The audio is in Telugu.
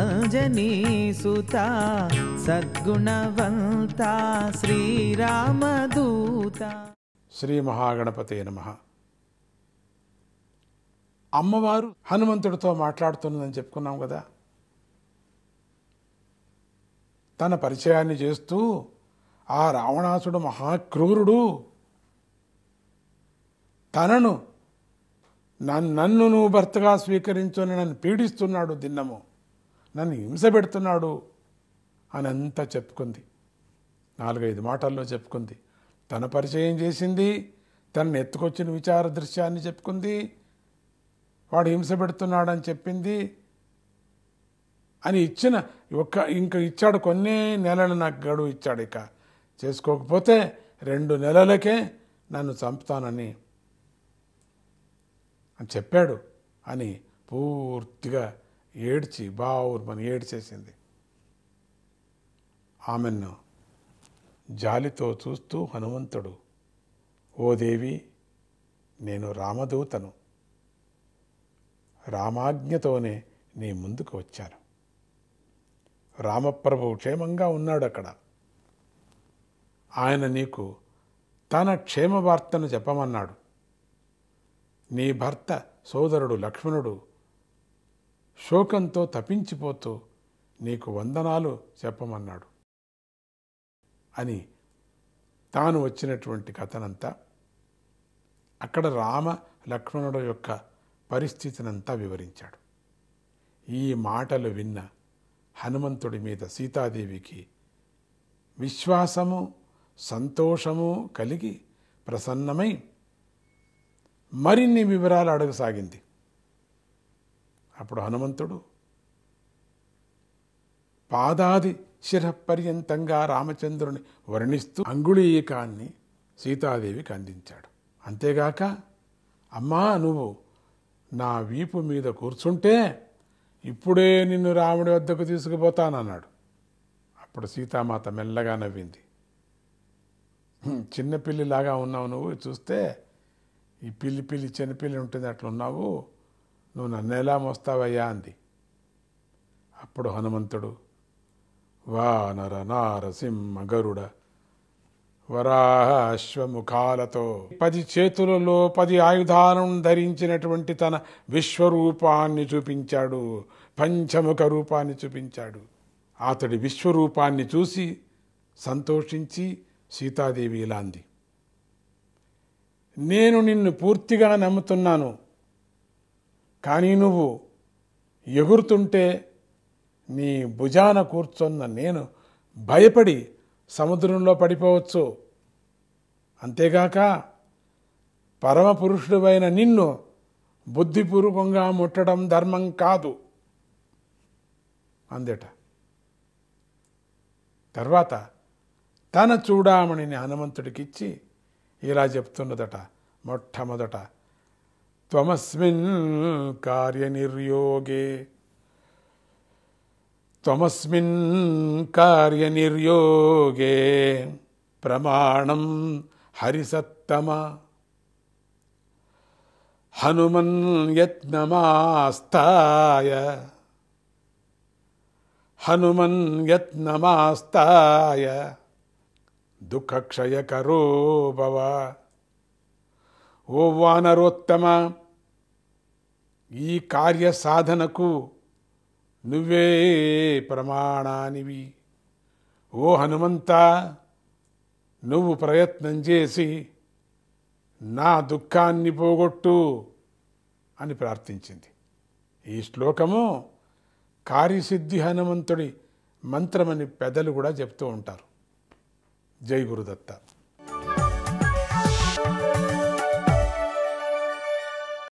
అజనీ సుత సద్గుణవంత శ్రీరామదూత శ్రీ మహాగణపతే నమ అమ్మవారు హనుమంతుడితో మాట్లాడుతున్నదని చెప్పుకున్నాం కదా తన పరిచయాన్ని చేస్తూ ఆ రావణాసుడు మహాక్రూరుడు తనను నన్ను నన్ను నువ్వు భర్తగా అని నన్ను పీడిస్తున్నాడు దిన్నము నన్ను హింస పెడుతున్నాడు అని అంతా చెప్పుకుంది నాలుగైదు మాటల్లో చెప్పుకుంది తన పరిచయం చేసింది తనను ఎత్తుకొచ్చిన విచార దృశ్యాన్ని చెప్పుకుంది వాడు హింస పెడుతున్నాడని చెప్పింది అని ఇచ్చిన ఒక్క ఇంకా ఇచ్చాడు కొన్ని నెలలు నాకు గడువు ఇచ్చాడు ఇక చేసుకోకపోతే రెండు నెలలకే నన్ను చంపుతానని అని చెప్పాడు అని పూర్తిగా ఏడ్చి బావుర్మని ఏడ్చేసింది ఆమెను జాలితో చూస్తూ హనుమంతుడు ఓ దేవి నేను రామదూతను రామాజ్ఞతోనే నీ ముందుకు వచ్చాను రామప్రభు క్షేమంగా ఉన్నాడు అక్కడ ఆయన నీకు తన క్షేమ వార్తను చెప్పమన్నాడు నీ భర్త సోదరుడు లక్ష్మణుడు శోకంతో తపించిపోతూ నీకు వందనాలు చెప్పమన్నాడు అని తాను వచ్చినటువంటి కథనంతా అక్కడ రామ లక్ష్మణుడు యొక్క పరిస్థితినంతా వివరించాడు ఈ మాటలు విన్న హనుమంతుడి మీద సీతాదేవికి విశ్వాసము సంతోషము కలిగి ప్రసన్నమై మరిన్ని వివరాలు అడగసాగింది అప్పుడు హనుమంతుడు పాదాది శిరపర్యంతంగా రామచంద్రుని వర్ణిస్తూ అంగుళీకాన్ని సీతాదేవికి అందించాడు అంతేగాక అమ్మా నువ్వు నా వీపు మీద కూర్చుంటే ఇప్పుడే నిన్ను రాముడి వద్దకు తీసుకుపోతానన్నాడు అప్పుడు సీతామాత మెల్లగా నవ్వింది చిన్నపిల్లిలాగా ఉన్నావు నువ్వు చూస్తే ఈ పిల్లి పిల్లి చిన్నపిల్లి ఉంటుంది అట్లున్నావు నువ్వు నన్ను ఎలా మోస్తావయ్యా అంది అప్పుడు హనుమంతుడు వానర నారసింహ గరుడ వరాహ అశ్వముఖాలతో పది చేతులలో పది ఆయుధాలను ధరించినటువంటి తన విశ్వరూపాన్ని చూపించాడు పంచముఖ రూపాన్ని చూపించాడు అతడి విశ్వరూపాన్ని చూసి సంతోషించి సీతాదేవి ఇలా అంది నేను నిన్ను పూర్తిగా నమ్ముతున్నాను కానీ నువ్వు ఎగురుతుంటే నీ భుజాన కూర్చున్న నేను భయపడి సముద్రంలో పడిపోవచ్చు అంతేగాక పరమపురుషుడువైన నిన్ను బుద్ధిపూర్వకంగా ముట్టడం ధర్మం కాదు అందట తర్వాత తన చూడామణిని హనుమంతుడికిచ్చి ఇలా చెప్తున్నదట మొట్టమొదట త్వమస్మిన్ కార్యనిర్యోగే త్వమస్మిన్ కార్యనిర్యోగే ప్రమాణం హరిసత్తమ హనుమన్ యత్నమాస్తాయ హనుమన్ యత్నమాస్తాయ దుఃఖక్షయకరో భవ ఓ వానరోత్తమ ఈ కార్య సాధనకు నువ్వే ప్రమాణానివి ఓ హనుమంత నువ్వు ప్రయత్నం చేసి నా దుఃఖాన్ని పోగొట్టు అని ప్రార్థించింది ఈ శ్లోకము కార్యసిద్ధి హనుమంతుడి మంత్రమని పెదలు కూడా చెప్తూ ఉంటారు ジャイブルだった。